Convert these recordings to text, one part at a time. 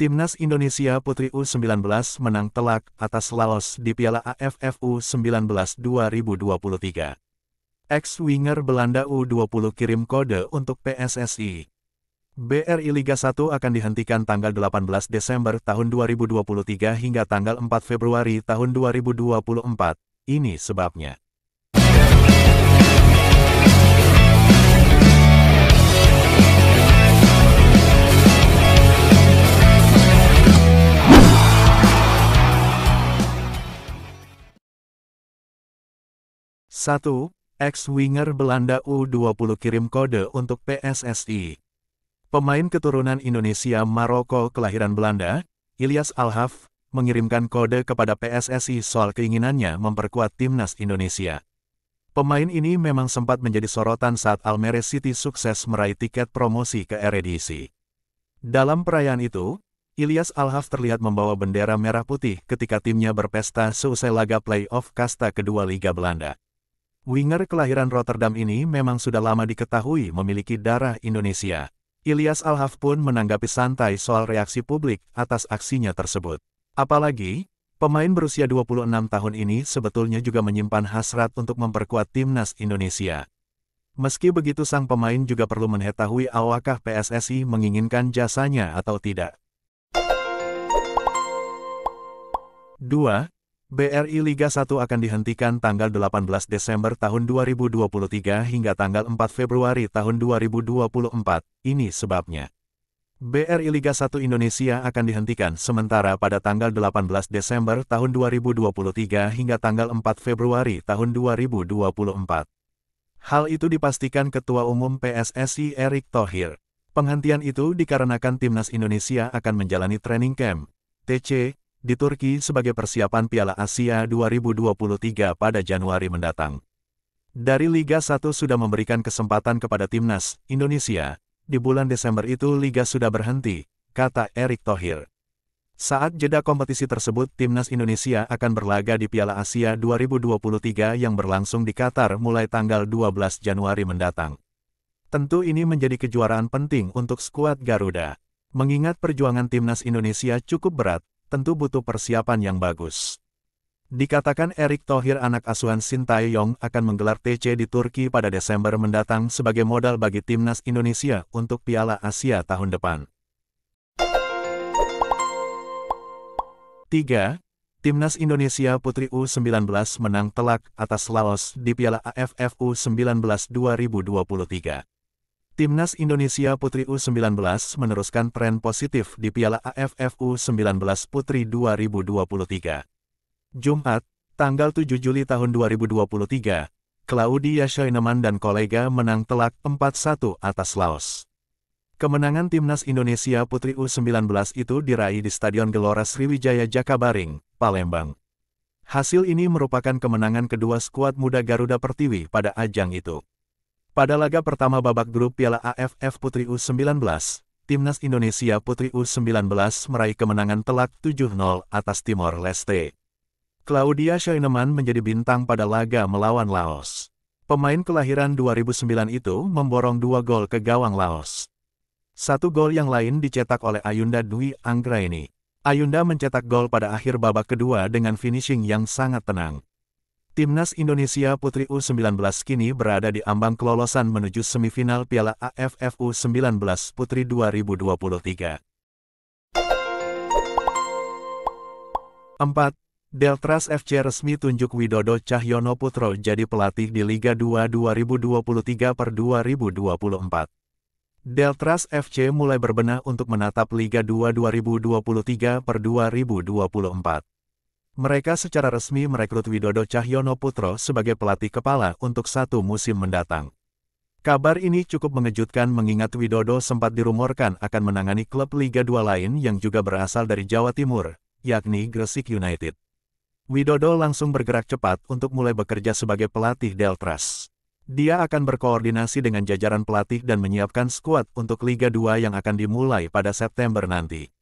Timnas Indonesia Putri U19 menang telak atas Laos di Piala AFF U19 2023. Ex-winger Belanda U20 kirim kode untuk PSSI. BRI Liga 1 akan dihentikan tanggal 18 Desember tahun 2023 hingga tanggal 4 Februari tahun 2024. Ini sebabnya. 1. Ex-winger Belanda U20 kirim kode untuk PSSI. Pemain keturunan Indonesia Maroko kelahiran Belanda, Ilyas Alhaf, mengirimkan kode kepada PSSI soal keinginannya memperkuat timnas Indonesia. Pemain ini memang sempat menjadi sorotan saat Almere City sukses meraih tiket promosi ke Eredivisie. Dalam perayaan itu, Ilyas Alhaf terlihat membawa bendera merah putih ketika timnya berpesta seusai laga playoff kasta kedua Liga Belanda. Winger kelahiran Rotterdam ini memang sudah lama diketahui memiliki darah Indonesia. Ilyas Alhaf pun menanggapi santai soal reaksi publik atas aksinya tersebut. Apalagi, pemain berusia 26 tahun ini sebetulnya juga menyimpan hasrat untuk memperkuat timnas Indonesia. Meski begitu sang pemain juga perlu mengetahui awakah PSSI menginginkan jasanya atau tidak. 2. BRI Liga 1 akan dihentikan tanggal 18 Desember tahun 2023 hingga tanggal 4 Februari tahun 2024. Ini sebabnya. BRI Liga 1 Indonesia akan dihentikan sementara pada tanggal 18 Desember tahun 2023 hingga tanggal 4 Februari tahun 2024. Hal itu dipastikan Ketua Umum PSSI Erick Thohir. Penghentian itu dikarenakan Timnas Indonesia akan menjalani training camp, TC, di Turki sebagai persiapan Piala Asia 2023 pada Januari mendatang. Dari Liga 1 sudah memberikan kesempatan kepada timnas Indonesia, di bulan Desember itu Liga sudah berhenti, kata Erick Thohir. Saat jeda kompetisi tersebut, timnas Indonesia akan berlaga di Piala Asia 2023 yang berlangsung di Qatar mulai tanggal 12 Januari mendatang. Tentu ini menjadi kejuaraan penting untuk skuad Garuda. Mengingat perjuangan timnas Indonesia cukup berat, tentu butuh persiapan yang bagus. Dikatakan Erick Thohir anak asuhan Sintayong akan menggelar TC di Turki pada Desember mendatang sebagai modal bagi timnas Indonesia untuk Piala Asia tahun depan. 3. Timnas Indonesia Putri U19 menang telak atas Laos di Piala AFF U19 2023. Timnas Indonesia Putri U19 meneruskan tren positif di Piala AFF U19 Putri 2023. Jumat, tanggal 7 Juli tahun 2023, Claudia Scheinemann dan kolega menang telak 4-1 atas Laos. Kemenangan Timnas Indonesia Putri U19 itu diraih di Stadion Gelora Sriwijaya Jakabaring, Palembang. Hasil ini merupakan kemenangan kedua skuad muda Garuda Pertiwi pada ajang itu. Pada laga pertama babak grup Piala AFF Putri U19, Timnas Indonesia Putri U19 meraih kemenangan telak 7-0 atas Timor Leste. Claudia Scheinemann menjadi bintang pada laga melawan Laos. Pemain kelahiran 2009 itu memborong dua gol ke gawang Laos. Satu gol yang lain dicetak oleh Ayunda Dwi Anggraini. Ayunda mencetak gol pada akhir babak kedua dengan finishing yang sangat tenang. Timnas Indonesia Putri U19 kini berada di ambang kelolosan menuju semifinal Piala AFF U19 Putri 2023. 4. Deltras FC resmi tunjuk Widodo Cahyono Putro jadi pelatih di Liga 2 2023 per 2024. Deltras FC mulai berbenah untuk menatap Liga 2 2023 per 2024. Mereka secara resmi merekrut Widodo Cahyono Putro sebagai pelatih kepala untuk satu musim mendatang. Kabar ini cukup mengejutkan mengingat Widodo sempat dirumorkan akan menangani klub Liga 2 lain yang juga berasal dari Jawa Timur, yakni Gresik United. Widodo langsung bergerak cepat untuk mulai bekerja sebagai pelatih Deltras. Dia akan berkoordinasi dengan jajaran pelatih dan menyiapkan skuad untuk Liga 2 yang akan dimulai pada September nanti.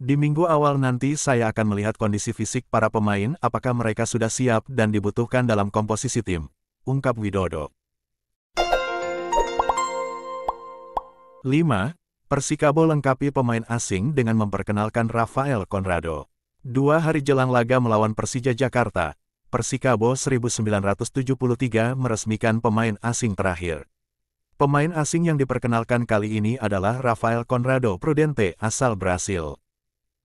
Di minggu awal nanti saya akan melihat kondisi fisik para pemain apakah mereka sudah siap dan dibutuhkan dalam komposisi tim, ungkap Widodo. 5. Persikabo lengkapi pemain asing dengan memperkenalkan Rafael Conrado. Dua hari jelang laga melawan Persija Jakarta, Persikabo 1973 meresmikan pemain asing terakhir. Pemain asing yang diperkenalkan kali ini adalah Rafael Conrado Prudente asal Brasil.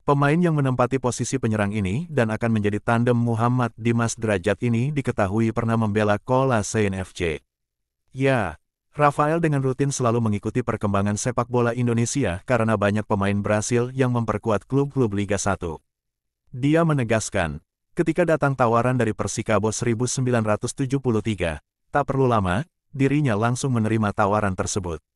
Pemain yang menempati posisi penyerang ini dan akan menjadi tandem Muhammad Dimas Derajat ini diketahui pernah membela Kola Sein FC. Ya, Rafael dengan rutin selalu mengikuti perkembangan sepak bola Indonesia karena banyak pemain Brasil yang memperkuat klub-klub Liga 1. Dia menegaskan, ketika datang tawaran dari Persikabo 1973, tak perlu lama, dirinya langsung menerima tawaran tersebut.